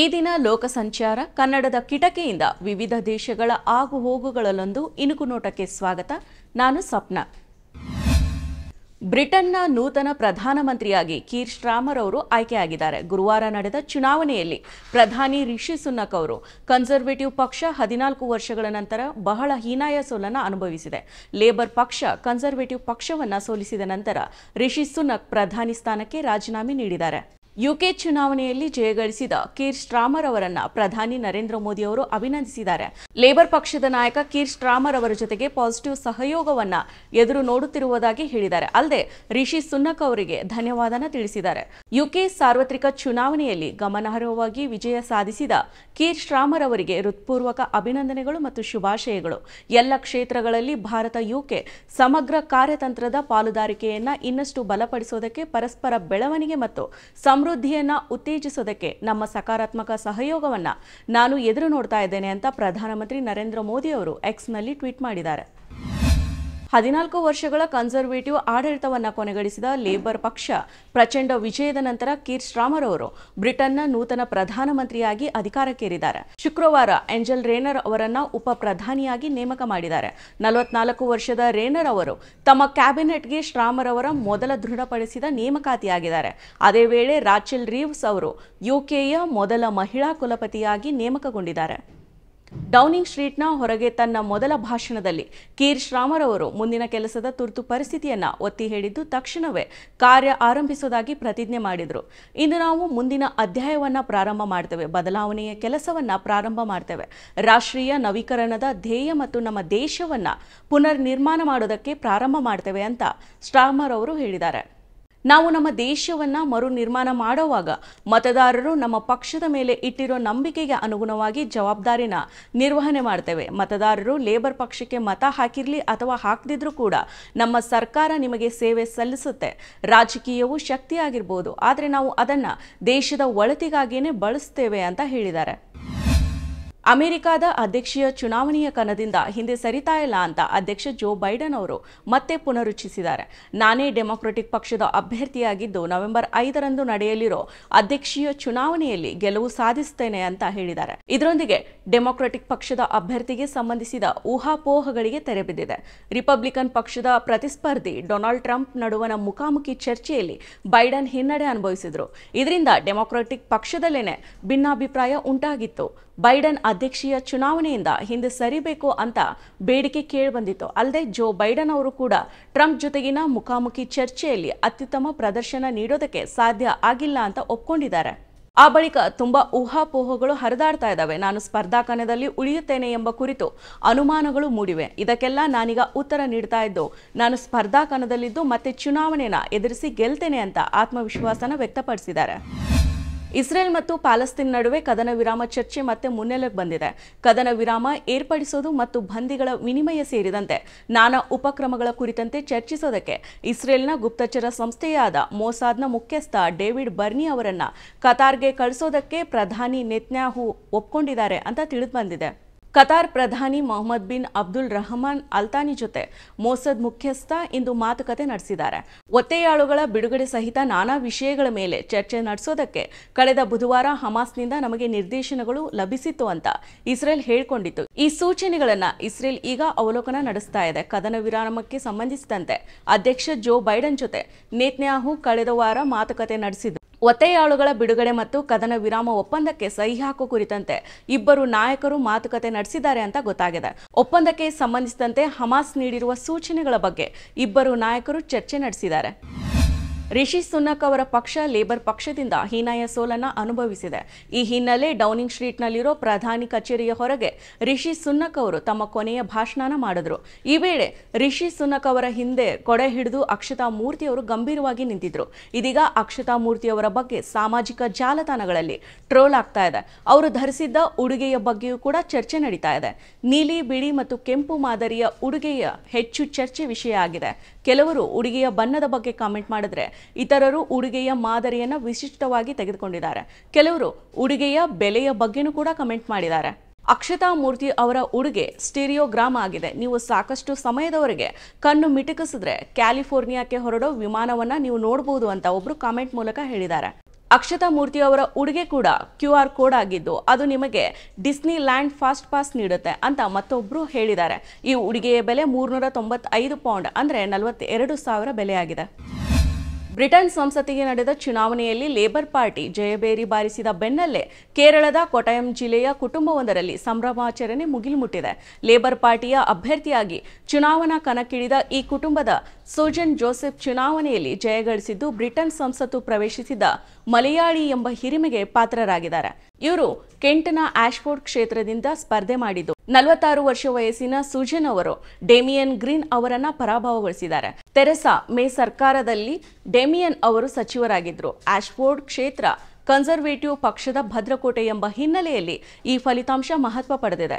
ಈ ದಿನ ಲೋಕ ಸಂಚಾರ ಕನ್ನಡದ ಕಿಟಕಿಯಿಂದ ವಿವಿಧ ದೇಶಗಳ ಆಗು ಹೋಗುಗಳಲ್ಲೊಂದು ನೋಟಕ್ಕೆ ಸ್ವಾಗತ ನಾನು ಸ್ವಪ್ನ ಬ್ರಿಟನ್ನ ನೂತನ ಪ್ರಧಾನಮಂತ್ರಿಯಾಗಿ ಕೀರ್ ಶ್ರಾಮರ್ ಅವರು ಆಯ್ಕೆಯಾಗಿದ್ದಾರೆ ಗುರುವಾರ ನಡೆದ ಚುನಾವಣೆಯಲ್ಲಿ ಪ್ರಧಾನಿ ರಿಷಿ ಸುನಕ್ ಅವರು ಕನ್ಸರ್ವೇಟಿವ್ ಪಕ್ಷ ಹದಿನಾಲ್ಕು ವರ್ಷಗಳ ನಂತರ ಬಹಳ ಹೀನಾಯ ಸೋಲನ್ನು ಅನುಭವಿಸಿದೆ ಲೇಬರ್ ಪಕ್ಷ ಕನ್ಸರ್ವೇಟಿವ್ ಪಕ್ಷವನ್ನು ಸೋಲಿಸಿದ ನಂತರ ರಿಷಿ ಸುನಕ್ ಪ್ರಧಾನಿ ಸ್ಥಾನಕ್ಕೆ ರಾಜೀನಾಮೆ ನೀಡಿದ್ದಾರೆ ಯುಕೆ ಚುನಾವಣೆಯಲ್ಲಿ ಜಯಗಳಿಸಿದ ಕೀರ್ ಸ್ಟ್ರಾಮರ್ ಅವರನ್ನ ಪ್ರಧಾನಿ ನರೇಂದ್ರ ಮೋದಿ ಅವರು ಅಭಿನಂದಿಸಿದ್ದಾರೆ ಲೇಬರ್ ಪಕ್ಷದ ನಾಯಕ ಕೀರ್ ಸ್ಟ್ರಾಮರ್ ಅವರ ಜೊತೆಗೆ ಪಾಸಿಟಿವ್ ಸಹಯೋಗವನ್ನ ಎದುರು ನೋಡುತ್ತಿರುವುದಾಗಿ ಹೇಳಿದ್ದಾರೆ ಅಲ್ಲದೆ ರಿಷಿ ಸುನ್ನಕ್ ಅವರಿಗೆ ಧನ್ಯವಾದನ ತಿಳಿಸಿದ್ದಾರೆ ಯುಕೆ ಸಾರ್ವತ್ರಿಕ ಚುನಾವಣೆಯಲ್ಲಿ ಗಮನಾರ್ಹವಾಗಿ ವಿಜಯ ಸಾಧಿಸಿದ ಕೀರ್ ಸ್ಟ್ರಾಮರ್ ಅವರಿಗೆ ಹೃತ್ಪೂರ್ವಕ ಅಭಿನಂದನೆಗಳು ಮತ್ತು ಶುಭಾಶಯಗಳು ಎಲ್ಲ ಕ್ಷೇತ್ರಗಳಲ್ಲಿ ಭಾರತ ಯುಕೆ ಸಮಗ್ರ ಕಾರ್ಯತಂತ್ರದ ಪಾಲುದಾರಿಕೆಯನ್ನ ಇನ್ನಷ್ಟು ಬಲಪಡಿಸುವುದಕ್ಕೆ ಪರಸ್ಪರ ಬೆಳವಣಿಗೆ ಮತ್ತು ಸಮೃದ್ಧಿಯನ್ನು ಉತ್ತೇಜಿಸೋದಕ್ಕೆ ನಮ್ಮ ಸಕಾರಾತ್ಮಕ ಸಹಯೋಗವನ್ನು ನಾನು ಎದುರು ನೋಡ್ತಾ ಇದ್ದೇನೆ ಅಂತ ಪ್ರಧಾನಮಂತ್ರಿ ನರೇಂದ್ರ ಮೋದಿ ಅವರು ಎಕ್ಸ್ನಲ್ಲಿ ಟ್ವೀಟ್ ಮಾಡಿದ್ದಾರೆ ಹದಿನಾಲ್ಕು ವರ್ಷಗಳ ಕನ್ಸರ್ವೇಟಿವ್ ಆಡಳಿತವನ್ನು ಕೊನೆಗಡಿಸಿದ ಲೇಬರ್ ಪಕ್ಷ ಪ್ರಚಂಡ ವಿಜಯದ ನಂತರ ಕೀರ್ ಸ್ಟ್ರಾಮರ್ ಅವರು ಬ್ರಿಟನ್ನ ನೂತನ ಪ್ರಧಾನಮಂತ್ರಿಯಾಗಿ ಅಧಿಕಾರಕ್ಕೇರಿದ್ದಾರೆ ಶುಕ್ರವಾರ ಏಂಜಲ್ ರೇನರ್ ಅವರನ್ನು ಉಪ ಪ್ರಧಾನಿಯಾಗಿ ನೇಮಕ ಮಾಡಿದ್ದಾರೆ ನಲವತ್ನಾಲ್ಕು ವರ್ಷದ ರೇನರ್ ಅವರು ತಮ್ಮ ಕ್ಯಾಬಿನೆಟ್ಗೆ ಸ್ಟ್ರಾಮರ್ ಅವರ ಮೊದಲ ದೃಢಪಡಿಸಿದ ನೇಮಕಾತಿಯಾಗಿದ್ದಾರೆ ಅದೇ ವೇಳೆ ರಾಚೆಲ್ ರೀವ್ಸ್ ಅವರು ಯುಕೆಯ ಮೊದಲ ಮಹಿಳಾ ಕುಲಪತಿಯಾಗಿ ನೇಮಕಗೊಂಡಿದ್ದಾರೆ ಡೌನಿಂಗ್ ಸ್ಟ್ರೀಟ್ನ ಹೊರಗೆ ತನ್ನ ಮೊದಲ ಭಾಷಣದಲ್ಲಿ ಕೀರ್ ಅವರು ಮುಂದಿನ ಕೆಲಸದ ತುರ್ತು ಪರಿಸ್ಥಿತಿಯನ್ನ ಒತ್ತಿ ಹೇಳಿದ್ದು ತಕ್ಷಣವೇ ಕಾರ್ಯ ಆರಂಭಿಸುವುದಾಗಿ ಪ್ರತಿಜ್ಞೆ ಮಾಡಿದರು ಇಂದು ನಾವು ಮುಂದಿನ ಅಧ್ಯಾಯವನ್ನು ಪ್ರಾರಂಭ ಮಾಡ್ತೇವೆ ಬದಲಾವಣೆಯ ಕೆಲಸವನ್ನ ಪ್ರಾರಂಭ ಮಾಡ್ತೇವೆ ರಾಷ್ಟ್ರೀಯ ನವೀಕರಣದ ಧ್ಯೇಯ ಮತ್ತು ನಮ್ಮ ದೇಶವನ್ನು ಪುನರ್ ನಿರ್ಮಾಣ ಮಾಡೋದಕ್ಕೆ ಪ್ರಾರಂಭ ಮಾಡ್ತೇವೆ ಅಂತ ಸ್ಟ್ರಾಮರ್ ಅವರು ಹೇಳಿದ್ದಾರೆ ನಾವು ನಮ್ಮ ದೇಶವನ್ನು ಮರು ನಿರ್ಮಾಣ ಮಾಡುವಾಗ ಮತದಾರರು ನಮ್ಮ ಪಕ್ಷದ ಮೇಲೆ ಇಟ್ಟಿರೋ ನಂಬಿಕೆಗೆ ಅನುಗುಣವಾಗಿ ಜವಾಬ್ದಾರಿನ ನಿರ್ವಹಣೆ ಮಾಡ್ತೇವೆ ಮತದಾರರು ಲೇಬರ್ ಪಕ್ಷಕ್ಕೆ ಮತ ಹಾಕಿರಲಿ ಅಥವಾ ಹಾಕದಿದ್ರೂ ಕೂಡ ನಮ್ಮ ಸರ್ಕಾರ ನಿಮಗೆ ಸೇವೆ ಸಲ್ಲಿಸುತ್ತೆ ರಾಜಕೀಯವು ಶಕ್ತಿಯಾಗಿರ್ಬೋದು ಆದರೆ ನಾವು ಅದನ್ನು ದೇಶದ ಒಳತಿಗಾಗಿಯೇ ಬಳಸ್ತೇವೆ ಅಂತ ಹೇಳಿದ್ದಾರೆ ಅಮೆರಿಕದ ಅಧ್ಯಕ್ಷೀಯ ಚುನಾವಣೆಯ ಕಣದಿಂದ ಹಿಂದೆ ಸರಿತಾ ಇಲ್ಲ ಅಂತ ಅಧ್ಯಕ್ಷ ಜೋ ಬೈಡನ್ ಅವರು ಮತ್ತೆ ಪುನರುಚ್ಚಿಸಿದ್ದಾರೆ ನಾನೇ ಡೆಮಾಕ್ರೆಟಿಕ್ ಪಕ್ಷದ ಅಭ್ಯರ್ಥಿಯಾಗಿದ್ದು ನವೆಂಬರ್ ಐದರಂದು ನಡೆಯಲಿರೋ ಅಧ್ಯಕ್ಷೀಯ ಚುನಾವಣೆಯಲ್ಲಿ ಗೆಲುವು ಸಾಧಿಸುತ್ತೇನೆ ಅಂತ ಹೇಳಿದ್ದಾರೆ ಇದರೊಂದಿಗೆ ಡೆಮಾಕ್ರೆಟಿಕ್ ಪಕ್ಷದ ಅಭ್ಯರ್ಥಿಗೆ ಸಂಬಂಧಿಸಿದ ಊಹಾಪೋಹಗಳಿಗೆ ತೆರೆಬಿದ್ದಿದೆ ರಿಪಬ್ಲಿಕನ್ ಪಕ್ಷದ ಪ್ರತಿಸ್ಪರ್ಧಿ ಡೊನಾಲ್ಡ್ ಟ್ರಂಪ್ ನಡುವಣ ಮುಖಾಮುಖಿ ಚರ್ಚೆಯಲ್ಲಿ ಬೈಡನ್ ಹಿನ್ನಡೆ ಅನುಭವಿಸಿದರು ಇದರಿಂದ ಡೆಮಾಕ್ರೆಟಿಕ್ ಪಕ್ಷದಲ್ಲೇನೆ ಭಿನ್ನಾಭಿಪ್ರಾಯ ಉಂಟಾಗಿತ್ತು ಬೈಡನ್ ಅಧ್ಯಕ್ಷೀಯ ಚುನಾವಣೆಯಿಂದ ಹಿಂದೆ ಸರಿಬೇಕು ಅಂತ ಬೇಡಿಕೆ ಕೇಳಿಬಂದಿತ್ತು ಅಲ್ಲದೆ ಜೋ ಬೈಡನ್ ಅವರು ಕೂಡ ಟ್ರಂಪ್ ಜೊತೆಗಿನ ಮುಖಾಮುಖಿ ಚರ್ಚೆಯಲ್ಲಿ ಅತ್ಯುತ್ತಮ ಪ್ರದರ್ಶನ ನೀಡೋದಕ್ಕೆ ಸಾಧ್ಯ ಆಗಿಲ್ಲ ಅಂತ ಒಪ್ಕೊಂಡಿದ್ದಾರೆ ಆ ಬಳಿಕ ತುಂಬಾ ಊಹಾಪೋಹಗಳು ಹರಿದಾಡ್ತಾ ಇದ್ದಾವೆ ನಾನು ಸ್ಪರ್ಧಾ ಕಣದಲ್ಲಿ ಉಳಿಯುತ್ತೇನೆ ಎಂಬ ಕುರಿತು ಅನುಮಾನಗಳು ಮೂಡಿವೆ ಇದಕ್ಕೆಲ್ಲ ನಾನೀಗ ಉತ್ತರ ನೀಡ್ತಾ ಇದ್ದು ನಾನು ಸ್ಪರ್ಧಾ ಕಣದಲ್ಲಿದ್ದು ಮತ್ತೆ ಚುನಾವಣೆನ ಎದುರಿಸಿ ಗೆಲ್ತೇನೆ ಅಂತ ಆತ್ಮವಿಶ್ವಾಸನ ವ್ಯಕ್ತಪಡಿಸಿದ್ದಾರೆ ಇಸ್ರೇಲ್ ಮತ್ತು ಪ್ಯಾಲೆಸ್ತೀನ್ ನಡುವೆ ಕದನ ವಿರಾಮ ಚರ್ಚೆ ಮತ್ತೆ ಮುನ್ನೆಲೆಗೆ ಬಂದಿದೆ ಕದನ ವಿರಾಮ ಏರ್ಪಡಿಸೋದು ಮತ್ತು ಬಂದಿಗಳ ವಿನಿಮಯ ಸೇರಿದಂತೆ ನಾನಾ ಉಪಕ್ರಮಗಳ ಕುರಿತಂತೆ ಚರ್ಚಿಸೋದಕ್ಕೆ ಇಸ್ರೇಲ್ನ ಗುಪ್ತಚರ ಸಂಸ್ಥೆಯಾದ ಮೋಸಾದ್ನ ಮುಖ್ಯಸ್ಥ ಡೇವಿಡ್ ಬರ್ನಿ ಅವರನ್ನ ಕತಾರ್ಗೆ ಕಳಿಸೋದಕ್ಕೆ ಪ್ರಧಾನಿ ನೆತ್ನ್ಯಾಹು ಒಪ್ಕೊಂಡಿದ್ದಾರೆ ಅಂತ ತಿಳಿದು ಬಂದಿದೆ ಕತಾರ್ ಪ್ರಧಾನಿ Mohammed bin Abdul Rahman Al Thani ಜೊತೆ ಮೋಸದ್ ಮುಖ್ಯಸ್ಥ ಇಂದು ಮಾತುಕತೆ ನಡೆಸಿದ್ದಾರೆ ಒತ್ತೆಯಾಳುಗಳ ಬಿಡುಗಡೆ ಸಹಿತ ನಾನಾ ವಿಷಯಗಳ ಮೇಲೆ ಚರ್ಚೆ ನಡೆಸೋದಕ್ಕೆ ಕಳೆದ ಬುಧವಾರ ಹಮಾಸ್ನಿಂದ ನಮಗೆ ನಿರ್ದೇಶನಗಳು ಲಭಿಸಿತ್ತು ಅಂತ ಇಸ್ರೇಲ್ ಹೇಳಿಕೊಂಡಿತ್ತು ಈ ಸೂಚನೆಗಳನ್ನ ಇಸ್ರೇಲ್ ಈಗ ಅವಲೋಕನ ನಡೆಸ್ತಾ ಇದೆ ಕದನ ವಿರಾಮಕ್ಕೆ ಸಂಬಂಧಿಸಿದಂತೆ ಅಧ್ಯಕ್ಷ ಜೋ ಬೈಡನ್ ಜೊತೆ ನೇತ್ನ್ಯಾಹು ಕಳೆದ ವಾರ ಮಾತುಕತೆ ನಡೆಸಿದ್ರು ಒತ್ತೆಯಾಳುಗಳ ಬಿಡುಗಡೆ ಮತ್ತು ಕದನ ವಿರಾಮ ಒಪ್ಪಂದಕ್ಕೆ ಸಹಿ ಹಾಕುವ ಕುರಿತಂತೆ ಇಬ್ಬರು ನಾಯಕರು ಮಾತುಕತೆ ನಡೆಸಿದ್ದಾರೆ ಅಂತ ಗೊತ್ತಾಗಿದೆ ಒಪ್ಪಂದಕ್ಕೆ ಸಂಬಂಧಿಸಿದಂತೆ ಹಮಾಸ್ ನೀಡಿರುವ ಸೂಚನೆಗಳ ಬಗ್ಗೆ ಇಬ್ಬರು ನಾಯಕರು ಚರ್ಚೆ ನಡೆಸಿದ್ದಾರೆ ರಿಷಿ ಸುನಕ್ ಅವರ ಪಕ್ಷ ಲೇಬರ್ ಪಕ್ಷದಿಂದ ಹೀನಾಯ ಸೋಲನ್ನ ಅನುಭವಿಸಿದೆ ಈ ಹಿನ್ನೆಲೆ ಡೌನಿಂಗ್ ಸ್ಟ್ರೀಟ್ನಲ್ಲಿರೋ ಪ್ರಧಾನಿ ಕಚೇರಿಯ ಹೊರಗೆ ರಿಷಿ ಸುನಕ್ ಅವರು ತಮ್ಮ ಕೊನೆಯ ಭಾಷಣ ಮಾಡಿದ್ರು ಈ ವೇಳೆ ರಿಷಿ ಸುನಕ್ ಅವರ ಹಿಂದೆ ಕೊಡೆ ಹಿಡಿದು ಅಕ್ಷತಾ ಮೂರ್ತಿ ಅವರು ಗಂಭೀರವಾಗಿ ನಿಂತಿದ್ರು ಇದೀಗ ಅಕ್ಷತಾ ಮೂರ್ತಿ ಅವರ ಬಗ್ಗೆ ಸಾಮಾಜಿಕ ಜಾಲತಾಣಗಳಲ್ಲಿ ಟ್ರೋಲ್ ಆಗ್ತಾ ಇದೆ ಅವರು ಧರಿಸಿದ್ದ ಉಡುಗೆಯ ಬಗ್ಗೆಯೂ ಕೂಡ ಚರ್ಚೆ ನಡೀತಾ ಇದೆ ನೀಲಿ ಬಿಳಿ ಮತ್ತು ಕೆಂಪು ಮಾದರಿಯ ಉಡುಗೆಯ ಹೆಚ್ಚು ಚರ್ಚೆ ವಿಷಯ ಆಗಿದೆ ಕೆಲವರು ಉಡುಗೆಯ ಬಣ್ಣದ ಬಗ್ಗೆ ಕಾಮೆಂಟ್ ಮಾಡಿದ್ರೆ ಇತರರು ಉಡುಗೆಯ ಮಾದರಿಯನ್ನು ವಿಶಿಷ್ಟವಾಗಿ ತೆಗೆದುಕೊಂಡಿದ್ದಾರೆ ಕೆಲವರು ಉಡುಗೆಯ ಬೆಲೆಯ ಬಗ್ಗೆನೂ ಕೂಡ ಕಮೆಂಟ್ ಮಾಡಿದ್ದಾರೆ ಅಕ್ಷತಾ ಮೂರ್ತಿ ಅವರ ಉಡುಗೆ ಸ್ಟಿರಿಯೋಗ್ರಾಮ್ ಆಗಿದೆ ನೀವು ಸಾಕಷ್ಟು ಸಮಯದವರೆಗೆ ಕಣ್ಣು ಮಿಟುಕಿಸಿದ್ರೆ ಕ್ಯಾಲಿಫೋರ್ನಿಯಾಕ್ಕೆ ಹೊರಡೋ ವಿಮಾನವನ್ನು ನೀವು ನೋಡಬಹುದು ಅಂತ ಒಬ್ಬರು ಕಾಮೆಂಟ್ ಮೂಲಕ ಹೇಳಿದ್ದಾರೆ ಅಕ್ಷತಾ ಮೂರ್ತಿ ಅವರ ಉಡುಗೆ ಕೂಡ ಕ್ಯೂ ಆರ್ ಕೋಡ್ ಆಗಿದ್ದು ಅದು ನಿಮಗೆ ಡಿಸ್ನಿ ಲ್ಯಾಂಡ್ ಫಾಸ್ಟ್ ಪಾಸ್ ನೀಡುತ್ತೆ ಅಂತ ಮತ್ತೊಬ್ಬರು ಹೇಳಿದ್ದಾರೆ ಈ ಉಡುಗೆಯ ಬೆಲೆ ಮೂರ್ನೂರ ತೊಂಬತ್ತೈದು ಪೌಂಡ್ ಅಂದರೆ ನಲವತ್ತೆರಡು ಸಾವಿರ ಬೆಲೆಯಾಗಿದೆ ಬ್ರಿಟನ್ ಸಂಸತ್ತಿಗೆ ನಡೆದ ಚುನಾವಣೆಯಲ್ಲಿ ಲೇಬರ್ ಪಾರ್ಟಿ ಜಯಬೇರಿ ಬಾರಿಸಿದ ಬೆನ್ನಲ್ಲೇ ಕೇರಳದ ಕೊಟಯಂ ಜಿಲ್ಲೆಯ ಕುಟುಂಬವೊಂದರಲ್ಲಿ ಸಂಭ್ರಮಾಚರಣೆ ಮುಗಿಲುಮುಟ್ಟಿದೆ ಲೇಬರ್ ಪಾರ್ಟಿಯ ಅಭ್ಯರ್ಥಿಯಾಗಿ ಚುನಾವಣಾ ಕಣಕ್ಕಿಳಿದ ಈ ಕುಟುಂಬದ ಸೋಜನ್ ಜೋಸೆಫ್ ಚುನಾವಣೆಯಲ್ಲಿ ಜಯಗಳಿಸಿದ್ದು ಬ್ರಿಟನ್ ಸಂಸತ್ತು ಪ್ರವೇಶಿಸಿದ ಮಲಯಾಳಿ ಎಂಬ ಹಿರಿಮೆಗೆ ಪಾತ್ರರಾಗಿದ್ದಾರೆ ಇವರು ಕೆಂಟನ ಆಶ್ಫೋರ್ಡ್ ಕ್ಷೇತ್ರದಿಂದ ಸ್ಪರ್ಧೆ ಮಾಡಿದ್ದು ನಲವತ್ತಾರು ವರ್ಷ ವಯಸ್ಸಿನ ಸುಜನ್ ಅವರು ಡೇಮಿಯನ್ ಗ್ರೀನ್ ಅವರನ್ನ ಪರಾಭವಗೊಳಿಸಿದ್ದಾರೆ ತೆರೆಸಾ ಮೇ ಸರ್ಕಾರದಲ್ಲಿ ಡೇಮಿಯನ್ ಅವರು ಸಚಿವರಾಗಿದ್ದರು ಆಶ್ಫೋರ್ಡ್ ಕ್ಷೇತ್ರ ಕನ್ಸರ್ವೇಟಿವ್ ಪಕ್ಷದ ಭದ್ರಕೋಟೆ ಎಂಬ ಹಿನ್ನೆಲೆಯಲ್ಲಿ ಈ ಫಲಿತಾಂಶ ಮಹತ್ವ ಪಡೆದಿದೆ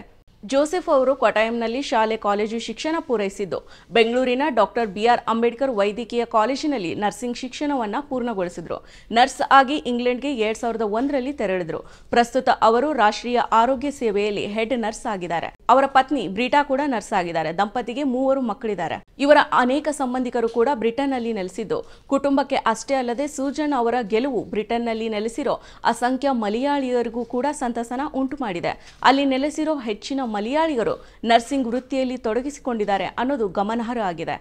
ಜೋಸೆಫ್ ಅವರು ಕೊಟಾಯಂನಲ್ಲಿ ಶಾಲೆ ಕಾಲೇಜು ಶಿಕ್ಷಣ ಪೂರೈಸಿದ್ದು ಬೆಂಗಳೂರಿನ ಡಾಕ್ಟರ್ ಬಿಆರ್ ಅಂಬೇಡ್ಕರ್ ವೈದ್ಯಕೀಯ ಕಾಲೇಜಿನಲ್ಲಿ ನರ್ಸಿಂಗ್ ಶಿಕ್ಷಣವನ್ನು ಪೂರ್ಣಗೊಳಿಸಿದರು ನರ್ಸ್ ಆಗಿ ಇಂಗ್ಲೆಂಡ್ಗೆ ಎರಡ್ ಸಾವಿರದ ಒಂದರಲ್ಲಿ ತೆರಳಿದರು ಪ್ರಸ್ತುತ ಅವರು ರಾಷ್ಟ್ರೀಯ ಆರೋಗ್ಯ ಸೇವೆಯಲ್ಲಿ ಹೆಡ್ ನರ್ಸ್ ಆಗಿದ್ದಾರೆ ಅವರ ಪತ್ನಿ ಬ್ರಿಟಾ ಕೂಡ ನರ್ಸ್ ಆಗಿದ್ದಾರೆ ದಂಪತಿಗೆ ಮೂವರು ಮಕ್ಕಳಿದ್ದಾರೆ ಇವರ ಅನೇಕ ಸಂಬಂಧಿಕರು ಕೂಡ ಬ್ರಿಟನ್ನಲ್ಲಿ ನೆಲೆಸಿದ್ದು ಕುಟುಂಬಕ್ಕೆ ಅಷ್ಟೇ ಅಲ್ಲದೆ ಸೂಜನ್ ಅವರ ಗೆಲುವು ಬ್ರಿಟನ್ನಲ್ಲಿ ನೆಲೆಸಿರೋ ಅಸಂಖ್ಯ ಮಲಯಾಳಿಯರಿಗೂ ಕೂಡ ಸಂತಸನ ಉಂಟು ಮಾಡಿದೆ ಅಲ್ಲಿ ನೆಲೆಸಿರೋ ಹೆಚ್ಚಿನ ಮಲಯಾಳಿಗರು ನರ್ಸಿಂಗ್ ವೃತ್ತಿಯಲ್ಲಿ ತೊಡಗಿಸಿಕೊಂಡಿದ್ದಾರೆ ಅನ್ನೋದು ಗಮನಾರ್ಹ ಆಗಿದೆ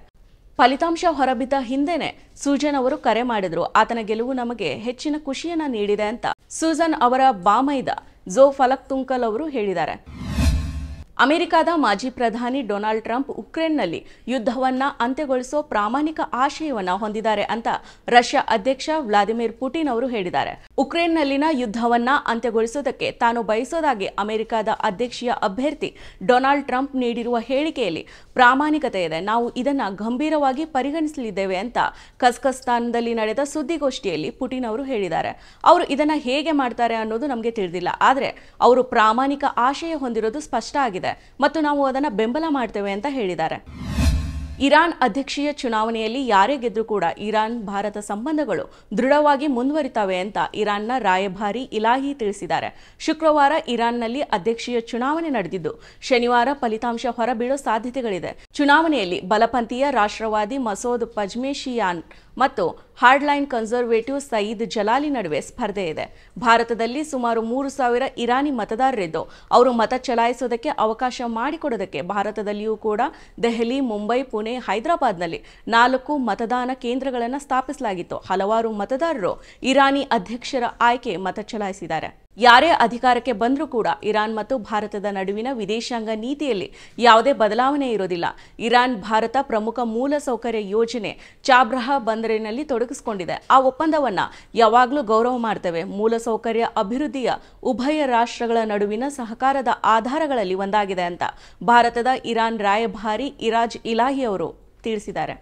ಫಲಿತಾಂಶ ಹೊರಬಿದ್ದ ಹಿಂದೆನೆ ಸೂಜನ್ ಅವರು ಕರೆ ಮಾಡಿದ್ರು ಆತನ ಗೆಲುವು ನಮಗೆ ಹೆಚ್ಚಿನ ಖುಷಿಯನ್ನ ನೀಡಿದೆ ಅಂತ ಸೂಜನ್ ಅವರ ಬಾಮೈದ ಜೋ ಫಲಕ್ ತುಂಕಲ್ ಅವರು ಹೇಳಿದ್ದಾರೆ ಅಮೆರಿಕದ ಮಾಜಿ ಪ್ರಧಾನಿ ಡೊನಾಲ್ಡ್ ಟ್ರಂಪ್ ಉಕ್ರೇನ್ನಲ್ಲಿ ಯುದ್ಧವನ್ನ ಅಂತ್ಯಗೊಳಿಸೋ ಪ್ರಾಮಾಣಿಕ ಆಶಯವನ್ನು ಹೊಂದಿದ್ದಾರೆ ಅಂತ ರಷ್ಯಾ ಅಧ್ಯಕ್ಷ ವ್ಲಾದಿಮಿರ್ ಪುಟಿನ್ ಅವರು ಹೇಳಿದ್ದಾರೆ ಉಕ್ರೇನ್ನಲ್ಲಿನ ಯುದ್ಧವನ್ನ ಅಂತ್ಯಗೊಳಿಸುವುದಕ್ಕೆ ತಾನು ಬಯಸೋದಾಗಿ ಅಮೆರಿಕದ ಅಧ್ಯಕ್ಷೀಯ ಅಭ್ಯರ್ಥಿ ಡೊನಾಲ್ಡ್ ಟ್ರಂಪ್ ನೀಡಿರುವ ಹೇಳಿಕೆಯಲ್ಲಿ ಪ್ರಾಮಾಣಿಕತೆ ಇದೆ ನಾವು ಇದನ್ನು ಗಂಭೀರವಾಗಿ ಪರಿಗಣಿಸಲಿದ್ದೇವೆ ಅಂತ ಕಜಕಸ್ತಾನದಲ್ಲಿ ನಡೆದ ಸುದ್ದಿಗೋಷ್ಠಿಯಲ್ಲಿ ಪುಟಿನ್ ಅವರು ಹೇಳಿದ್ದಾರೆ ಅವರು ಇದನ್ನು ಹೇಗೆ ಮಾಡ್ತಾರೆ ಅನ್ನೋದು ನಮಗೆ ತಿಳಿದಿಲ್ಲ ಆದರೆ ಅವರು ಪ್ರಾಮಾಣಿಕ ಆಶಯ ಹೊಂದಿರೋದು ಸ್ಪಷ್ಟ ಆಗಿದೆ ಮತ್ತು ನಾವು ಅದನ್ನು ಬೆಂಬಲ ಮಾಡ್ತೇವೆ ಅಂತ ಹೇಳಿದ್ದಾರೆ ಇರಾನ್ ಅಧ್ಯಕ್ಷೀಯ ಚುನಾವಣೆಯಲ್ಲಿ ಯಾರೇ ಗೆದ್ರೂ ಕೂಡ ಇರಾನ್ ಭಾರತ ಸಂಬಂಧಗಳು ದೃಢವಾಗಿ ಮುಂದುವರಿತವೆ ಅಂತ ಇರಾನ್ನ ರಾಯಭಾರಿ ಇಲಾಹಿ ತಿಳಿಸಿದ್ದಾರೆ ಶುಕ್ರವಾರ ಇರಾನ್ನಲ್ಲಿ ಅಧ್ಯಕ್ಷೀಯ ಚುನಾವಣೆ ನಡೆದಿದ್ದು ಶನಿವಾರ ಫಲಿತಾಂಶ ಹೊರಬೀಳೋ ಸಾಧ್ಯತೆಗಳಿದೆ ಚುನಾವಣೆಯಲ್ಲಿ ಬಲಪಂಥೀಯ ರಾಷ್ಟ್ರವಾದಿ ಮಸೋದ್ ಪಜ್ಮೇಶಿಯಾನ್ ಮತ್ತು ಹಾರ್ಡ್ಲೈನ್ ಕನ್ಸರ್ವೇಟಿವ್ ಸಯೀದ್ ಜಲಾಲಿ ನಡುವೆ ಸ್ಪರ್ಧೆ ಇದೆ ಭಾರತದಲ್ಲಿ ಸುಮಾರು ಮೂರು ಸಾವಿರ ಇರಾನಿ ಮತದಾರರಿದ್ದು ಅವರು ಮತ ಚಲಾಯಿಸೋದಕ್ಕೆ ಅವಕಾಶ ಮಾಡಿಕೊಡೋದಕ್ಕೆ ಭಾರತದಲ್ಲಿಯೂ ಕೂಡ ದೆಹಲಿ ಮುಂಬೈ ಪುಣೆ ಹೈದರಾಬಾದ್ನಲ್ಲಿ ನಾಲ್ಕು ಮತದಾನ ಕೇಂದ್ರಗಳನ್ನು ಸ್ಥಾಪಿಸಲಾಗಿತ್ತು ಹಲವಾರು ಮತದಾರರು ಇರಾನಿ ಅಧ್ಯಕ್ಷರ ಆಯ್ಕೆ ಮತ ಚಲಾಯಿಸಿದ್ದಾರೆ ಯಾರೇ ಅಧಿಕಾರಕ್ಕೆ ಬಂದರೂ ಕೂಡ ಇರಾನ್ ಮತ್ತು ಭಾರತದ ನಡುವಿನ ವಿದೇಶಾಂಗ ನೀತಿಯಲ್ಲಿ ಯಾವುದೇ ಬದಲಾವಣೆ ಇರೋದಿಲ್ಲ ಇರಾನ್ ಭಾರತ ಪ್ರಮುಖ ಮೂಲ ಸೌಕರ್ಯ ಯೋಜನೆ ಚಾಬ್ರಹ ಬಂದರಿನಲ್ಲಿ ತೊಡಗಿಸಿಕೊಂಡಿದೆ ಆ ಒಪ್ಪಂದವನ್ನು ಯಾವಾಗಲೂ ಗೌರವ ಮಾಡ್ತೇವೆ ಮೂಲಸೌಕರ್ಯ ಅಭಿವೃದ್ಧಿಯ ಉಭಯ ರಾಷ್ಟ್ರಗಳ ನಡುವಿನ ಸಹಕಾರದ ಆಧಾರಗಳಲ್ಲಿ ಒಂದಾಗಿದೆ ಅಂತ ಭಾರತದ ಇರಾನ್ ರಾಯಭಾರಿ ಇರಾಜ್ ಇಲಾಹಿ ಅವರು ತಿಳಿಸಿದ್ದಾರೆ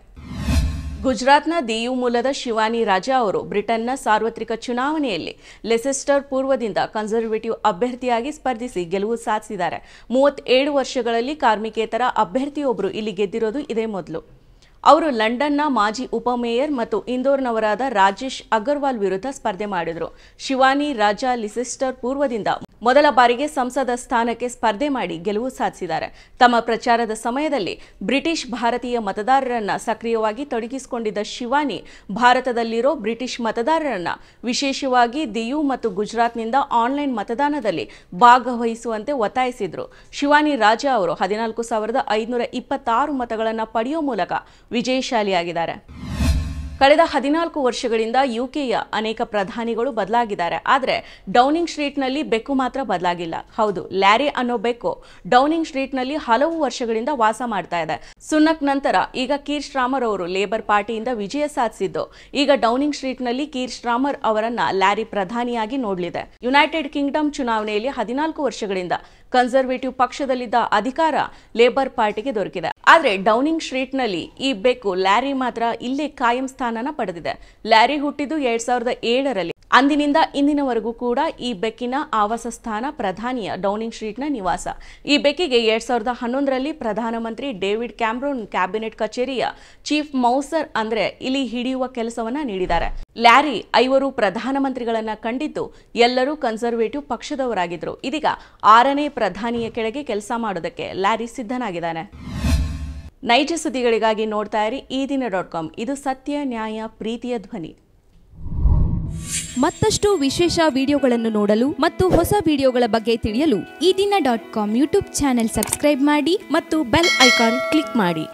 ಗುಜರಾತ್ನ ದಿಯು ಮೂಲದ ಶಿವಾನಿ ರಾಜಾ ಅವರು ಬ್ರಿಟನ್ನ ಸಾರ್ವತ್ರಿಕ ಚುನಾವಣೆಯಲ್ಲಿ ಲೆಸೆಸ್ಟರ್ ಪೂರ್ವದಿಂದ ಕನ್ಸರ್ವೇಟಿವ್ ಅಭ್ಯರ್ಥಿಯಾಗಿ ಸ್ಪರ್ಧಿಸಿ ಗೆಲುವು ಸಾಧಿಸಿದ್ದಾರೆ ಮೂವತ್ತೇಳು ವರ್ಷಗಳಲ್ಲಿ ಕಾರ್ಮಿಕೇತರ ಅಭ್ಯರ್ಥಿಯೊಬ್ಬರು ಇಲ್ಲಿ ಗೆದ್ದಿರೋದು ಇದೇ ಮೊದಲು ಅವರು ಲಂಡನ್ನ ಮಾಜಿ ಉಪಮೇಯರ್ ಮತ್ತು ಇಂದೋರ್ನವರಾದ ರಾಜೇಶ್ ಅಗರ್ವಾಲ್ ವಿರುದ್ಧ ಸ್ಪರ್ಧೆ ಮಾಡಿದರು ಶಿವಾನಿ ರಾಜಾ ಲಿಸಿಸ್ಟರ್ ಪೂರ್ವದಿಂದ ಮೊದಲ ಬಾರಿಗೆ ಸಂಸದ ಸ್ಥಾನಕ್ಕೆ ಸ್ಪರ್ಧೆ ಮಾಡಿ ಗೆಲುವು ಸಾಧಿಸಿದ್ದಾರೆ ತಮ್ಮ ಪ್ರಚಾರದ ಸಮಯದಲ್ಲಿ ಬ್ರಿಟಿಷ್ ಭಾರತೀಯ ಮತದಾರರನ್ನ ಸಕ್ರಿಯವಾಗಿ ತೊಡಗಿಸಿಕೊಂಡಿದ್ದ ಶಿವಾನಿ ಭಾರತದಲ್ಲಿರೋ ಬ್ರಿಟಿಷ್ ಮತದಾರರನ್ನ ವಿಶೇಷವಾಗಿ ದಿಯು ಮತ್ತು ಗುಜರಾತ್ನಿಂದ ಆನ್ಲೈನ್ ಮತದಾನದಲ್ಲಿ ಭಾಗವಹಿಸುವಂತೆ ಒತ್ತಾಯಿಸಿದ್ರು ಶಿವಾನಿ ರಾಜಾ ಅವರು ಹದಿನಾಲ್ಕು ಸಾವಿರದ ಐದುನೂರ ಇಪ್ಪತ್ತಾರು ಮತಗಳನ್ನು ಪಡೆಯುವ ಮೂಲಕ ವಿಜಯಶಾಲಿಯಾಗಿದ್ದಾರೆ ಕಳೆದ ಹದಿನಾಲ್ಕು ವರ್ಷಗಳಿಂದ ಯುಕೆಯ ಅನೇಕ ಪ್ರಧಾನಿಗಳು ಬದಲಾಗಿದ್ದಾರೆ ಆದರೆ ಡೌನಿಂಗ್ ಸ್ಟ್ರೀಟ್ನಲ್ಲಿ ಬೆಕ್ಕು ಮಾತ್ರ ಬದಲಾಗಿಲ್ಲ ಹೌದು ಲ್ಯಾರಿ ಅನ್ನೋ ಬೆಕ್ಕು ಡೌನಿಂಗ್ ಸ್ಟ್ರೀಟ್ನಲ್ಲಿ ಹಲವು ವರ್ಷಗಳಿಂದ ವಾಸ ಮಾಡ್ತಾ ಇದೆ ಸುನಕ್ ನಂತರ ಈಗ ಕೀರ್ ಶ್ರಾಮರ್ ಅವರು ಲೇಬರ್ ಪಾರ್ಟಿಯಿಂದ ವಿಜಯ ಸಾಧಿಸಿದ್ದು ಈಗ ಡೌನಿಂಗ್ ಸ್ಟ್ರೀಟ್ನಲ್ಲಿ ಕೀರ್ ಶ್ರಾಮರ್ ಅವರನ್ನ ಲ್ಯಾರಿ ಪ್ರಧಾನಿಯಾಗಿ ನೋಡಲಿದೆ ಯುನೈಟೆಡ್ ಕಿಂಗ್ಡಮ್ ಚುನಾವಣೆಯಲ್ಲಿ ಹದಿನಾಲ್ಕು ವರ್ಷಗಳಿಂದ ಕನ್ಸರ್ವೇಟಿವ್ ಪಕ್ಷದಲ್ಲಿದ್ದ ಅಧಿಕಾರ ಲೇಬರ್ ಪಾರ್ಟಿಗೆ ದೊರಕಿದೆ ಆದರೆ ಡೌನಿಂಗ್ ಸ್ಟ್ರೀಟ್ನಲ್ಲಿ ಈ ಬೆಕ್ಕು ಲ್ಯಾರಿ ಮಾತ್ರ ಇಲ್ಲೇ ಕಾಯಂ ಸ್ಥಾನ ಸ್ಥಾನನ ಪಡೆದಿದೆ ಲ್ಯಾರಿ ಹುಟ್ಟಿದ್ದು ಎರಡ್ ಸಾವಿರದ ಏಳರಲ್ಲಿ ಅಂದಿನಿಂದ ಇಂದಿನವರೆಗೂ ಕೂಡ ಈ ಬೆಕ್ಕಿನ ಆವಾಸಸ್ಥಾನ ಪ್ರಧಾನಿಯ ಡೌನಿಂಗ್ ಸ್ಟ್ರೀಟ್ನ ನಿವಾಸ ಈ ಬೆಕ್ಕಿಗೆ ಎರಡ್ ಸಾವಿರದ ಹನ್ನೊಂದರಲ್ಲಿ ಪ್ರಧಾನಮಂತ್ರಿ ಡೇವಿಡ್ ಕ್ಯಾಮ್ರೋನ್ ಕ್ಯಾಬಿನೆಟ್ ಕಚೇರಿಯ ಚೀಫ್ ಮೌಸರ್ ಅಂದ್ರೆ ಇಲ್ಲಿ ಹಿಡಿಯುವ ಕೆಲಸವನ್ನ ನೀಡಿದ್ದಾರೆ ಲ್ಯಾರಿ ಐವರು ಪ್ರಧಾನಮಂತ್ರಿಗಳನ್ನ ಕಂಡಿದ್ದು ಎಲ್ಲರೂ ಕನ್ಸರ್ವೇಟಿವ್ ಪಕ್ಷದವರಾಗಿದ್ದರು ಇದೀಗ ಆರನೇ ಪ್ರಧಾನಿಯ ಕೆಳಗೆ ಕೆಲಸ ಮಾಡೋದಕ್ಕೆ ಲ್ಯಾರಿ ಸಿದ್ಧನಾಗಿದ್ದಾನೆ ನೈಜ ಸುದ್ದಿಗಳಿಗಾಗಿ ನೋಡ್ತಾ ಇರಿ ಈ ದಿನ ಡಾಟ್ ಕಾಮ್ ಇದು ಸತ್ಯ ನ್ಯಾಯ ಪ್ರೀತಿಯ ಧ್ವನಿ ಮತ್ತಷ್ಟು ವಿಶೇಷ ವಿಡಿಯೋಗಳನ್ನು ನೋಡಲು ಮತ್ತು ಹೊಸ ವಿಡಿಯೋಗಳ ಬಗ್ಗೆ ತಿಳಿಯಲು ಈ ದಿನ dot com YouTube channel subscribe ಮಾಡಿ ಮತ್ತು ಬೆಲ್ ಐಕಾನ್ ಕ್ಲಿಕ್ ಮಾಡಿ